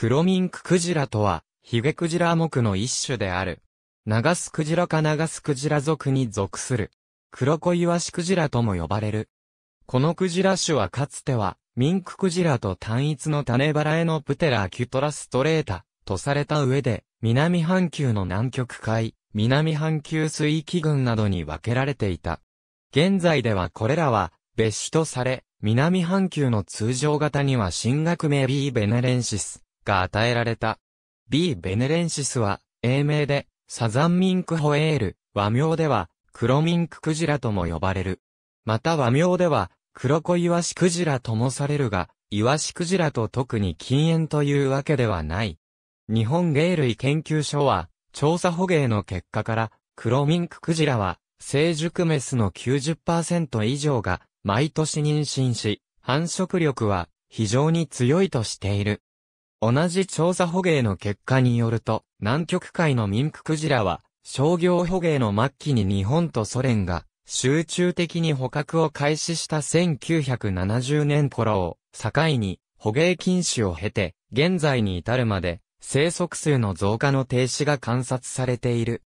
黒ミンククジラとは、ヒゲクジラ目の一種である。長スクジラか長スクジラ属に属する。黒コイワシクジラとも呼ばれる。このクジラ種はかつては、ミンククジラと単一の種払えのプテラキュトラストレータ、とされた上で、南半球の南極海、南半球水域群などに分けられていた。現在ではこれらは、別種とされ、南半球の通常型には新学名 B ベネレンシス、が与えられた。B. ベネレンシスは、英名で、サザンミンクホエール、和名では、クロミンククジラとも呼ばれる。また和名では、黒子イワシクジラともされるが、イワシクジラと特に禁煙というわけではない。日本芸類研究所は、調査捕鯨の結果から、クロミンククジラは、成熟メスの90%以上が、毎年妊娠し、繁殖力は、非常に強いとしている。同じ調査捕鯨の結果によると、南極海のミンククジラは、商業捕鯨の末期に日本とソ連が、集中的に捕獲を開始した1970年頃を、境に、捕鯨禁止を経て、現在に至るまで、生息数の増加の停止が観察されている。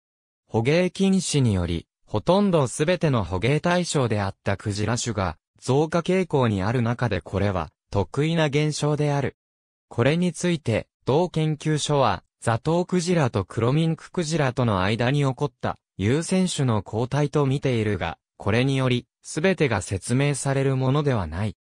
捕鯨禁止により、ほとんどすべての捕鯨対象であったクジラ種が、増加傾向にある中でこれは、得意な現象である。これについて、同研究所は、ザトウクジラとクロミンククジラとの間に起こった、優先種の交代と見ているが、これにより、すべてが説明されるものではない。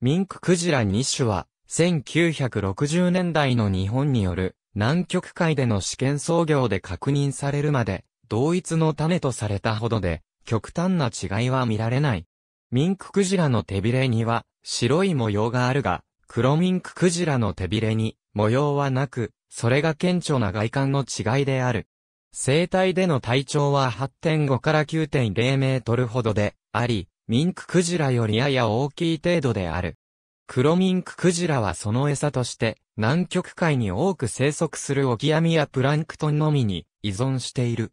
ミンククジラ2種は、1960年代の日本による、南極海での試験操業で確認されるまで、同一の種とされたほどで、極端な違いは見られない。ミンククジラの手びれには、白い模様があるが、黒ミンククジラの手びれに模様はなく、それが顕著な外観の違いである。生体での体長は8.5から9.0メートルほどであり、ミンククジラよりやや大きい程度である。黒ミンククジラはその餌として、南極海に多く生息するオキアミやプランクトンのみに依存している。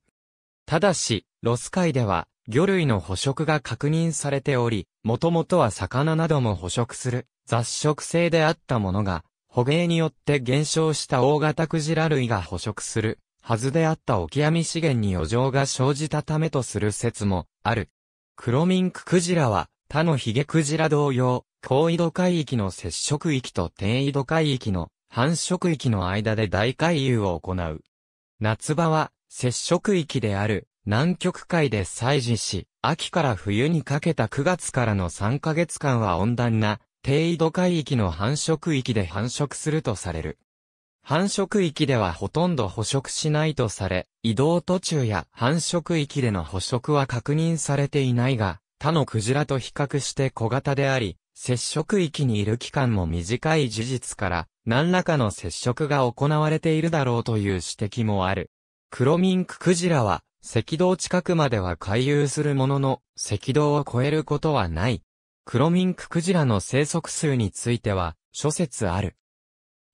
ただし、ロス海では、魚類の捕食が確認されており、もともとは魚なども捕食する雑食性であったものが、捕鯨によって減少した大型クジラ類が捕食するはずであったオキアミ資源に余剰が生じたためとする説もある。クロミンククジラは他のヒゲクジラ同様、高緯度海域の接触域と低緯度海域の繁殖域の間で大回遊を行う。夏場は接触域である南極海で採事し、秋から冬にかけた9月からの3ヶ月間は温暖な低緯度海域の繁殖域で繁殖するとされる。繁殖域ではほとんど捕食しないとされ、移動途中や繁殖域での捕食は確認されていないが、他のクジラと比較して小型であり、接触域にいる期間も短い事実から、何らかの接触が行われているだろうという指摘もある。クロミンククジラは、赤道近くまでは回遊するものの、赤道を越えることはない、クロミンククジラの生息数については、諸説ある。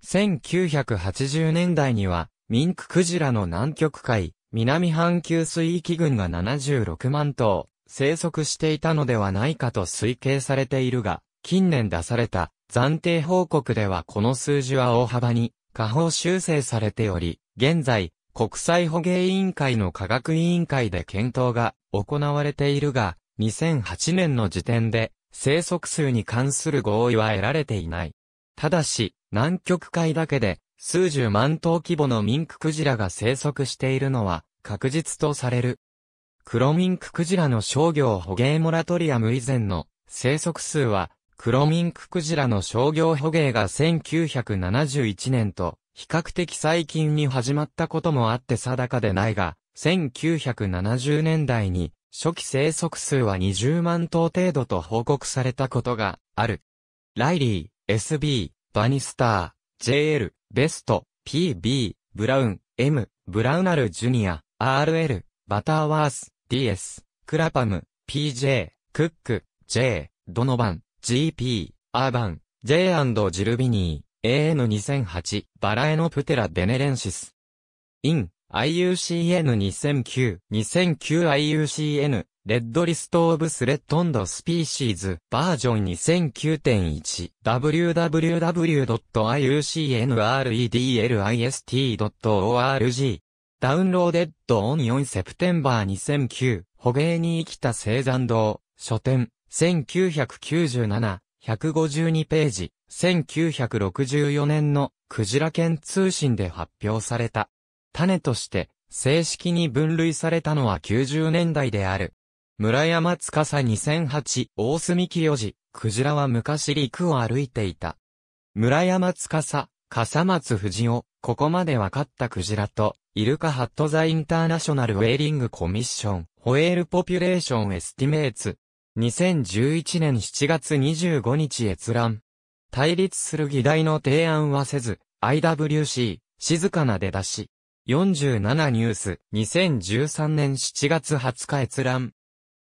1980年代には、ミンククジラの南極海、南半球水域群が76万頭、生息していたのではないかと推計されているが、近年出された暫定報告ではこの数字は大幅に下方修正されており、現在、国際捕鯨委員会の科学委員会で検討が行われているが、2008年の時点で生息数に関する合意は得られていない。ただし、南極海だけで、数十万頭規模のミンククジラが生息しているのは、確実とされる。黒ミンククジラの商業捕鯨モラトリアム以前の生息数は、黒ミンククジラの商業捕鯨が1971年と、比較的最近に始まったこともあって定かでないが、1970年代に初期生息数は20万頭程度と報告されたことがある。ライリー、SB、バニスター、JL、ベスト、PB、ブラウン、M、ブラウナルジュニア、RL、バターワース、DS、クラパム、PJ、クック、J、ドノバン、GP、アーバン、J& ジルビニー、AN2008、バラエノプテラベネレンシス。イン、IUCN2009、2009IUCN、レッドリストオブスレッドンドスピーシーズ、バージョン2009.1、www.iucnredlist.org、ダウンローデッドオン4セプテンバー2009、捕鯨に生きた青山道、書店、1997、152ページ、1964年のクジラ県通信で発表された。種として正式に分類されたのは90年代である。村山司2008大隅清治クジラは昔陸を歩いていた。村山司、笠松藤夫、ここまで分かったクジラと、イルカハットザインターナショナルウェーリングコミッション、ホエールポピュレーションエスティメーツ。2011年7月25日閲覧。対立する議題の提案はせず、IWC、静かな出だし。47ニュース、2013年7月20日閲覧。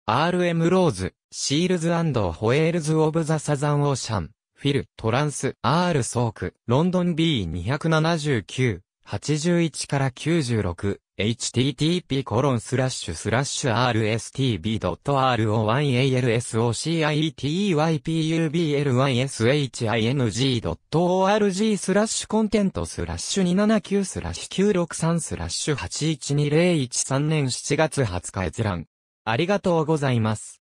RM ローズ、シールズホエールズ・オブ・ザ・サザン・オーシャン、フィル、トランス、R ソーク、ロンドン B279、81から96、h t t p r s t b r o y a l s o c i e t y p u b l y s h i n g o r g スラッシュコンテントスラッシュ279スラッシュ963スラッシュ812013年7月20日閲覧。ありがとうございます。